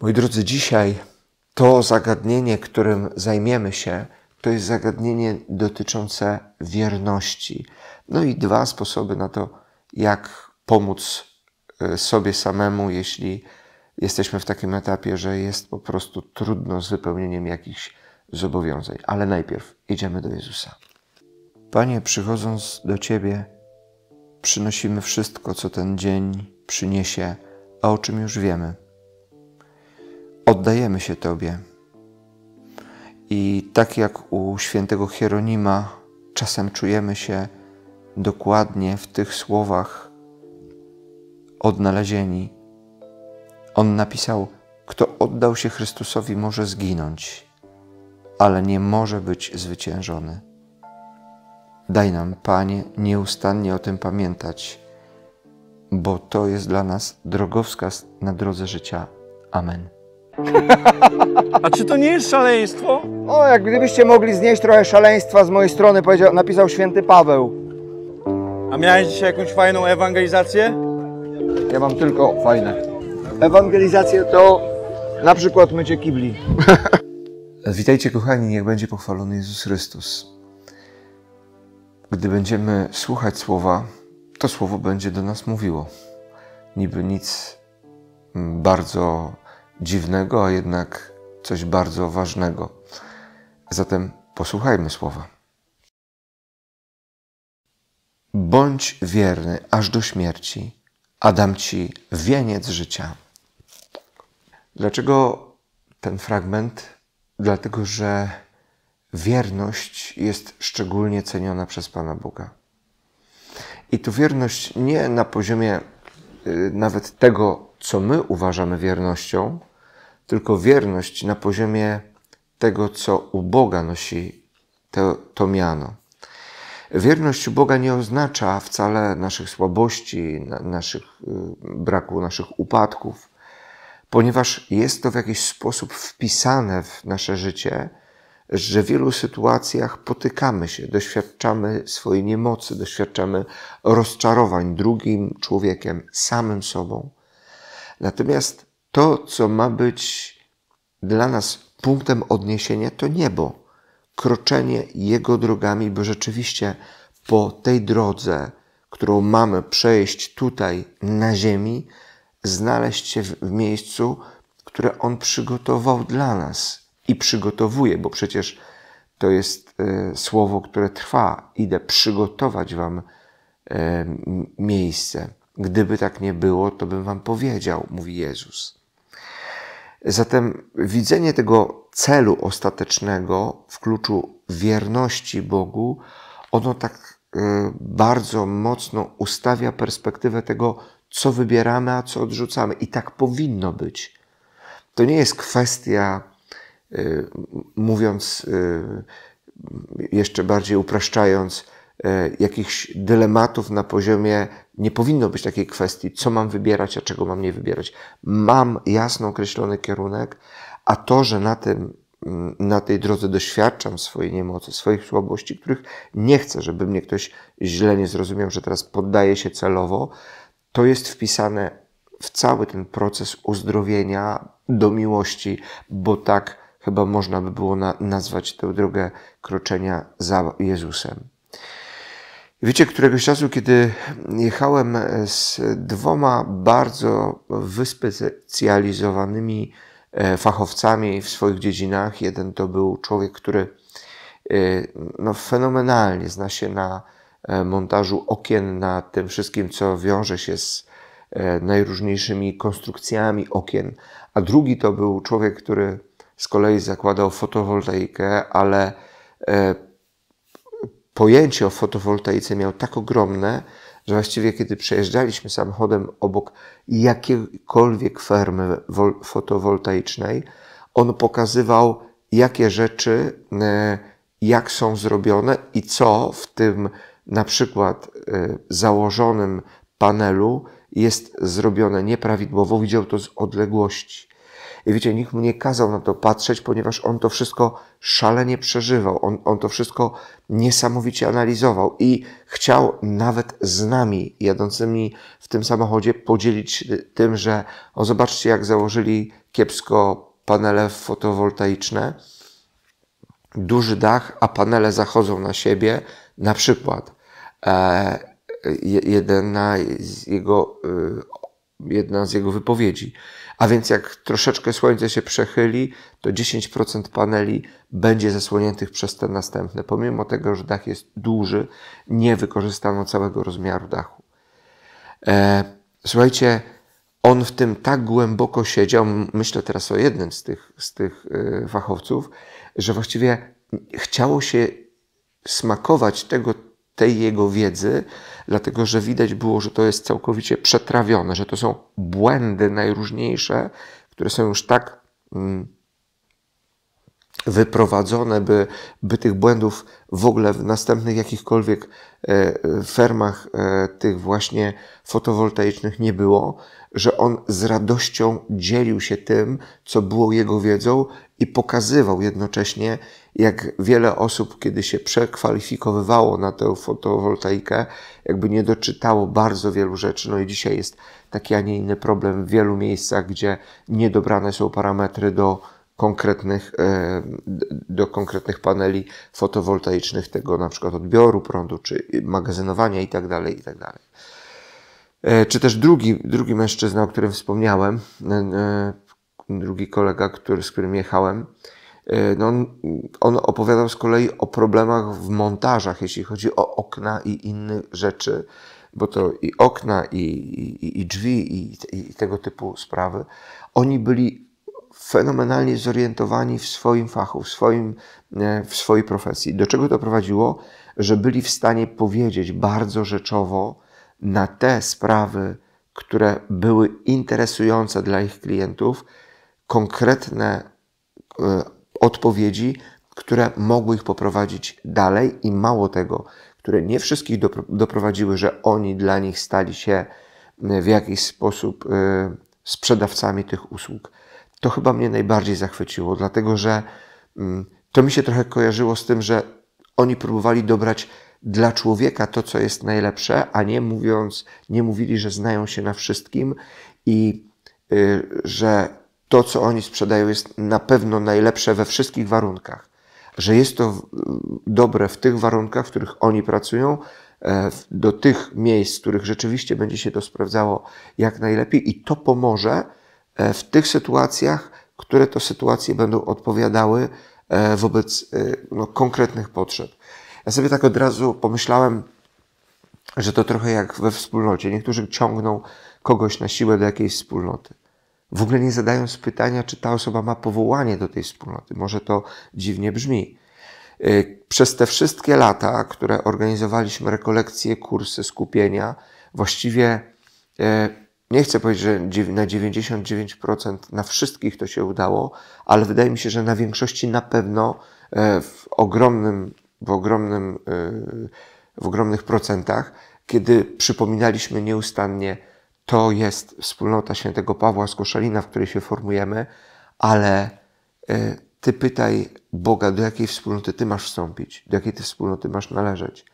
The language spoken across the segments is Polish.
Moi drodzy, dzisiaj to zagadnienie, którym zajmiemy się, to jest zagadnienie dotyczące wierności. No i dwa sposoby na to, jak pomóc e, sobie samemu, jeśli jesteśmy w takim etapie, że jest po prostu trudno z wypełnieniem jakichś zobowiązań. Ale najpierw idziemy do Jezusa. Panie, przychodząc do Ciebie, przynosimy wszystko, co ten dzień przyniesie, a o czym już wiemy oddajemy się Tobie. I tak jak u świętego Hieronima, czasem czujemy się dokładnie w tych słowach odnalezieni. On napisał: Kto oddał się Chrystusowi, może zginąć, ale nie może być zwyciężony. Daj nam, Panie, nieustannie o tym pamiętać, bo to jest dla nas drogowskaz na drodze życia. Amen. A czy to nie jest szaleństwo? O, jak gdybyście mogli znieść trochę szaleństwa z mojej strony, powiedział, napisał święty Paweł. A miałeś dzisiaj jakąś fajną ewangelizację? Ja mam tylko fajne. Ewangelizację to na przykład mycie kibli. Witajcie kochani, niech będzie pochwalony Jezus Chrystus. Gdy będziemy słuchać słowa, to słowo będzie do nas mówiło. Niby nic mm, bardzo dziwnego, a jednak coś bardzo ważnego. Zatem posłuchajmy słowa. Bądź wierny aż do śmierci, a dam ci wieniec życia. Dlaczego ten fragment? Dlatego, że wierność jest szczególnie ceniona przez Pana Boga. I tu wierność nie na poziomie y, nawet tego, co my uważamy wiernością, tylko wierność na poziomie tego, co u Boga nosi to, to miano. Wierność u Boga nie oznacza wcale naszych słabości, naszych, y, braku naszych upadków, ponieważ jest to w jakiś sposób wpisane w nasze życie, że w wielu sytuacjach potykamy się, doświadczamy swojej niemocy, doświadczamy rozczarowań drugim człowiekiem, samym sobą. Natomiast to, co ma być dla nas punktem odniesienia, to niebo. Kroczenie Jego drogami, bo rzeczywiście po tej drodze, którą mamy przejść tutaj na ziemi, znaleźć się w miejscu, które On przygotował dla nas i przygotowuje, bo przecież to jest e, słowo, które trwa. Idę przygotować Wam e, miejsce. Gdyby tak nie było, to bym Wam powiedział, mówi Jezus. Zatem widzenie tego celu ostatecznego w kluczu wierności Bogu, ono tak e, bardzo mocno ustawia perspektywę tego, co wybieramy, a co odrzucamy. I tak powinno być. To nie jest kwestia, e, mówiąc e, jeszcze bardziej upraszczając, E, jakichś dylematów na poziomie nie powinno być takiej kwestii, co mam wybierać, a czego mam nie wybierać. Mam jasno określony kierunek, a to, że na, tym, na tej drodze doświadczam swojej niemocy, swoich słabości, których nie chcę, żeby mnie ktoś źle nie zrozumiał, że teraz poddaję się celowo, to jest wpisane w cały ten proces uzdrowienia do miłości, bo tak chyba można by było na, nazwać tę drogę kroczenia za Jezusem. Wiecie, któregoś czasu, kiedy jechałem e, z dwoma bardzo wyspecjalizowanymi e, fachowcami w swoich dziedzinach, jeden to był człowiek, który e, no, fenomenalnie zna się na montażu okien, na tym wszystkim, co wiąże się z najróżniejszymi konstrukcjami okien, a drugi to był człowiek, który z kolei zakładał fotowoltaikę, ale pojęcie o fotowoltaice miał tak ogromne, że właściwie kiedy przejeżdżaliśmy samochodem obok jakiejkolwiek fermy fotowoltaicznej, on pokazywał, jakie rzeczy, e, jak są zrobione i co w tym na przykład e, założonym panelu jest zrobione nieprawidłowo, widział to z odległości. I wiecie, nikt mu nie kazał na to patrzeć, ponieważ on to wszystko szalenie przeżywał, on, on to wszystko niesamowicie analizował i chciał nawet z nami jadącymi w tym samochodzie podzielić y, tym, że o zobaczcie jak założyli kiepsko panele fotowoltaiczne, duży dach, a panele zachodzą na siebie, na przykład. E, jedna z jego y, jedna z jego wypowiedzi. A więc jak troszeczkę słońce się przechyli, to 10% paneli będzie zasłoniętych przez te następne, pomimo tego, że dach jest duży, nie wykorzystano całego rozmiaru dachu. E, słuchajcie, on w tym tak głęboko siedział, myślę teraz o jednym z tych, z tych e, fachowców, że właściwie chciało się smakować tego, tej jego wiedzy, dlatego że widać było, że to jest całkowicie przetrawione, że to są błędy najróżniejsze, które są już tak. Mm, wyprowadzone, by, by tych błędów w ogóle w następnych jakichkolwiek e, fermach e, tych właśnie fotowoltaicznych nie było, że on z radością dzielił się tym, co było jego wiedzą i pokazywał jednocześnie, jak wiele osób, kiedy się przekwalifikowywało na tę fotowoltaikę, jakby nie doczytało bardzo wielu rzeczy. No i dzisiaj jest taki, a nie inny problem w wielu miejscach, gdzie niedobrane są parametry do konkretnych, e, do konkretnych paneli fotowoltaicznych, tego na przykład odbioru prądu, czy magazynowania itd. Tak itd. Tak e, czy też drugi, drugi mężczyzna, o którym wspomniałem, e, drugi kolega, który, z którym jechałem, no on, on opowiadał z kolei o problemach w montażach, jeśli chodzi o okna i inne rzeczy, bo to i okna, i, i, i drzwi, i, i tego typu sprawy. Oni byli fenomenalnie zorientowani w swoim fachu, w, swoim, e, w swojej profesji. Do czego to prowadziło? Że byli w stanie powiedzieć bardzo rzeczowo na te sprawy, które były interesujące dla ich klientów, konkretne e, odpowiedzi, które mogły ich poprowadzić dalej i mało tego, które nie wszystkich doprowadziły, że oni dla nich stali się e, w jakiś sposób sprzedawcami tych usług to chyba mnie najbardziej zachwyciło, dlatego że mm, to mi się trochę kojarzyło z tym, że oni próbowali dobrać dla człowieka to, co jest najlepsze, a nie mówiąc, nie mówili, że znają się na wszystkim i y, że to, co oni sprzedają, jest na pewno najlepsze we wszystkich warunkach. Że jest to y, dobre w tych warunkach, w których oni pracują, e, do tych miejsc, w których rzeczywiście będzie się to sprawdzało jak najlepiej i to pomoże E, w tych sytuacjach, które to sytuacje będą odpowiadały e, wobec e, no, konkretnych potrzeb. Ja sobie tak od razu pomyślałem, że to trochę jak we wspólnocie. Niektórzy ciągną kogoś na siłę do jakiejś wspólnoty. W ogóle nie zadając pytania, czy ta osoba ma powołanie do tej wspólnoty. Może to dziwnie brzmi. Przez te wszystkie lata, które organizowaliśmy rekolekcje, kursy, skupienia, właściwie nie chcę powiedzieć, że na 99% na wszystkich to się udało, ale wydaje mi się, że na większości na pewno e, w ogromnym, w ogromnym, e, w ogromnych procentach, kiedy przypominaliśmy nieustannie, to jest wspólnota świętego Pawła z Koszalina, w której się formujemy, ale e, ty pytaj Boga, do jakiej wspólnoty ty masz wstąpić, do jakiej ty wspólnoty masz należeć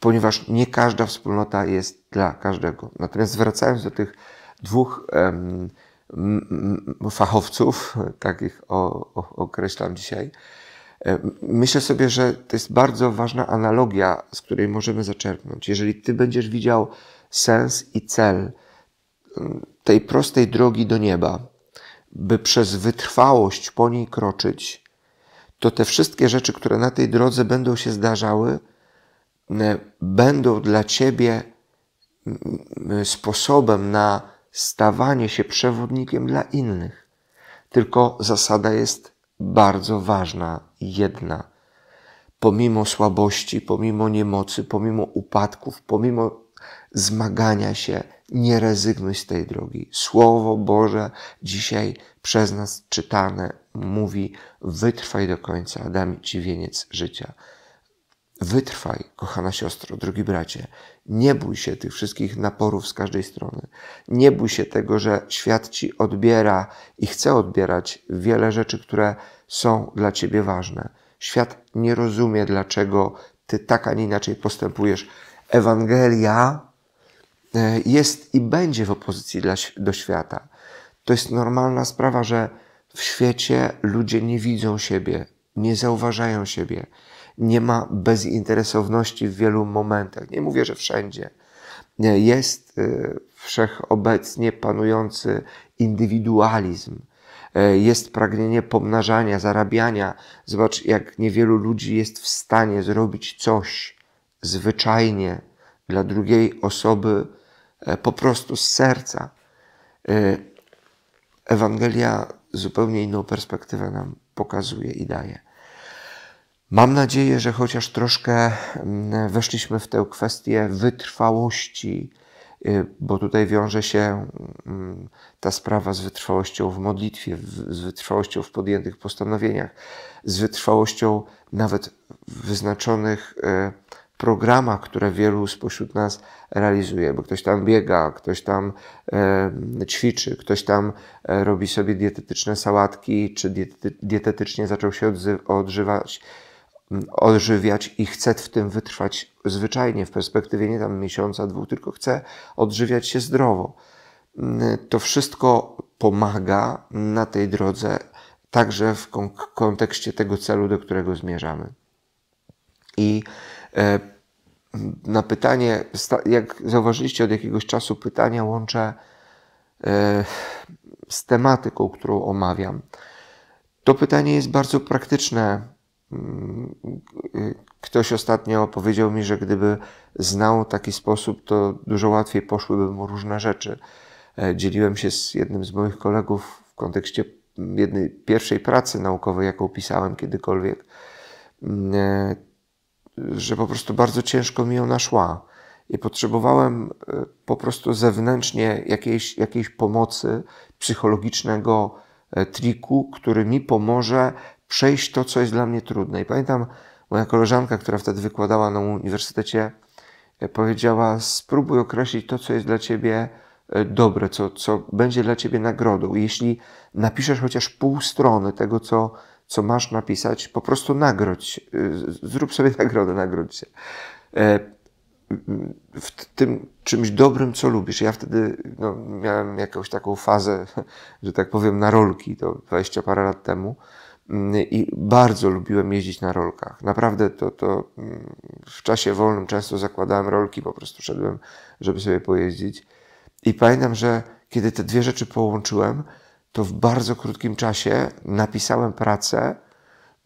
ponieważ nie każda wspólnota jest dla każdego. Natomiast wracając do tych dwóch fachowców, takich o, o, określam dzisiaj, myślę sobie, że to jest bardzo ważna analogia, z której możemy zaczerpnąć. Jeżeli ty będziesz widział sens i cel tej prostej drogi do nieba, by przez wytrwałość po niej kroczyć, to te wszystkie rzeczy, które na tej drodze będą się zdarzały, E, będą dla Ciebie sposobem na stawanie się przewodnikiem dla innych. Tylko zasada jest bardzo ważna, jedna. Pomimo słabości, pomimo niemocy, pomimo upadków, pomimo zmagania się, nie rezygnuj z tej drogi. Słowo Boże dzisiaj przez nas czytane mówi: wytrwaj do końca, dam Ci wieniec życia. Wytrwaj, kochana siostro, drogi bracie. Nie bój się tych wszystkich naporów z każdej strony. Nie bój się tego, że świat ci odbiera i chce odbierać wiele rzeczy, które są dla ciebie ważne. Świat nie rozumie, dlaczego ty tak, a nie inaczej postępujesz. Ewangelia e, jest i będzie w opozycji dla, do świata. To jest normalna sprawa, że w świecie ludzie nie widzą siebie, nie zauważają siebie nie ma bezinteresowności w wielu momentach. Nie mówię, że wszędzie. jest y, wszechobecnie panujący indywidualizm. E, jest pragnienie pomnażania, zarabiania. Zobacz, jak niewielu ludzi jest w stanie zrobić coś zwyczajnie dla drugiej osoby e, po prostu z serca. E, Ewangelia zupełnie inną perspektywę nam pokazuje i daje. Mam nadzieję, że chociaż troszkę mm, weszliśmy w tę kwestię wytrwałości, y, bo tutaj wiąże się mm, ta sprawa z wytrwałością w modlitwie, z wytrwałością w podjętych postanowieniach, z wytrwałością nawet w wyznaczonych y, programach, które wielu spośród nas realizuje, bo ktoś tam biega, ktoś tam ćwiczy, ktoś tam e, robi sobie dietetyczne sałatki, czy dietetycznie zaczął się odżywać odżywiać i chce w tym wytrwać zwyczajnie w perspektywie nie tam miesiąca, dwóch, tylko chce odżywiać się zdrowo. Mm, to wszystko pomaga na tej drodze, także w kontekście tego celu, do którego zmierzamy. I e, na pytanie, jak zauważyliście, od jakiegoś czasu pytania łączę e, z tematyką, którą omawiam. To pytanie jest bardzo praktyczne Ktoś ostatnio powiedział mi, że gdyby znał taki sposób, to dużo łatwiej poszłyby mu różne rzeczy. E, dzieliłem się z jednym z moich kolegów w kontekście jednej pierwszej pracy naukowej, jaką pisałem kiedykolwiek, mm, e, że po prostu bardzo ciężko mi ona szła i potrzebowałem e, po prostu zewnętrznie jakiejś, jakiejś pomocy psychologicznego triku, który mi pomoże przejść to, co jest dla mnie trudne. I pamiętam, moja koleżanka, która wtedy wykładała na uniwersytecie, e, powiedziała: Spróbuj określić to, co jest dla ciebie e, dobre, co, co będzie dla ciebie nagrodą. Jeśli napiszesz chociaż pół strony tego, co, co masz napisać, po prostu nagrodź, e, zrób sobie nagrodę, nagrodź się. W tym czymś dobrym, co lubisz. Ja wtedy no, miałem jakąś taką fazę, że tak powiem, na rolki, to 20 parę lat temu Mm, i bardzo lubiłem jeździć na rolkach. Naprawdę to, to mm, w czasie wolnym często zakładałem rolki, po prostu szedłem, żeby sobie pojeździć. I pamiętam, że kiedy te dwie rzeczy połączyłem, to w bardzo krótkim czasie napisałem pracę,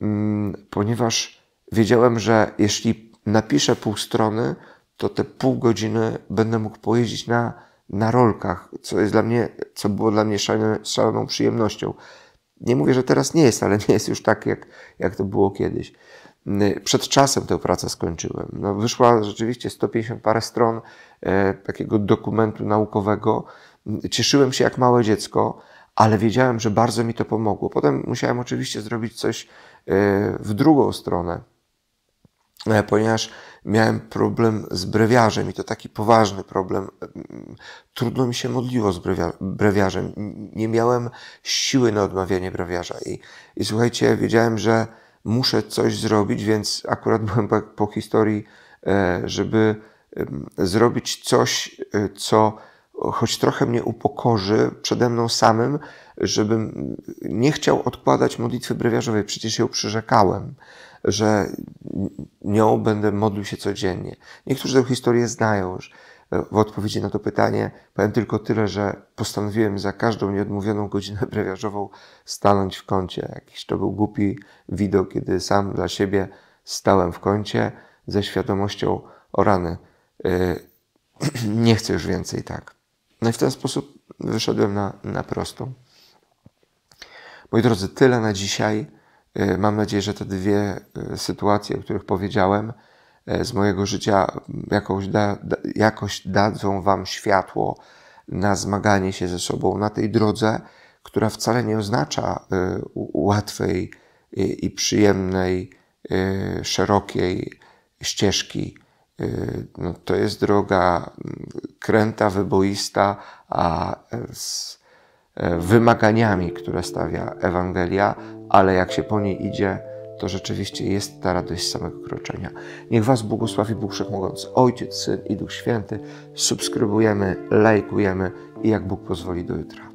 mm, ponieważ wiedziałem, że jeśli napiszę pół strony, to te pół godziny będę mógł pojeździć na, na rolkach, co jest dla mnie, co było dla mnie szaloną przyjemnością nie mówię, że teraz nie jest, ale nie jest już tak, jak, jak to było kiedyś. Mm, przed czasem tę pracę skończyłem. No, wyszła rzeczywiście 150 parę stron e, takiego dokumentu naukowego. Mm, cieszyłem się jak małe dziecko, ale wiedziałem, że bardzo mi to pomogło. Potem musiałem oczywiście zrobić coś e, w drugą stronę, E, ponieważ miałem problem z brewiarzem i to taki poważny problem. E, trudno mi się modliło z brewiarzem. Nie miałem siły na odmawianie brewiarza i, i słuchajcie, wiedziałem, że muszę coś zrobić, więc akurat byłem po, po historii, e, żeby zrobić coś, co choć trochę mnie upokorzy przede mną samym, żebym nie chciał odkładać modlitwy brewiarzowej. Przecież ją przyrzekałem że nią będę modlił się codziennie. Niektórzy tę historię znają już. W odpowiedzi na to pytanie powiem tylko tyle, że postanowiłem za każdą nieodmówioną godzinę brewiarzową stanąć w kącie. Jakiś to był głupi widok, kiedy sam dla siebie stałem w kącie ze świadomością o rany. Yy, nie chcę już więcej tak. No i w ten sposób wyszedłem na, na prostą. Moi drodzy, tyle na dzisiaj. E, mam nadzieję, że te dwie e, sytuacje, o których powiedziałem, e, z mojego życia jakoś, da, jakoś dadzą Wam światło na zmaganie się ze sobą na tej drodze, która wcale nie oznacza łatwej i przyjemnej, szerokiej ścieżki. No, to jest droga kręta, wyboista, a z E, wymaganiami, które stawia Ewangelia, ale jak się po niej idzie, to rzeczywiście jest ta radość samego kroczenia. Niech Was błogosławi Bóg Wszechmogący, Ojciec, Syn i Duch Święty. Subskrybujemy, lajkujemy i jak Bóg pozwoli do jutra.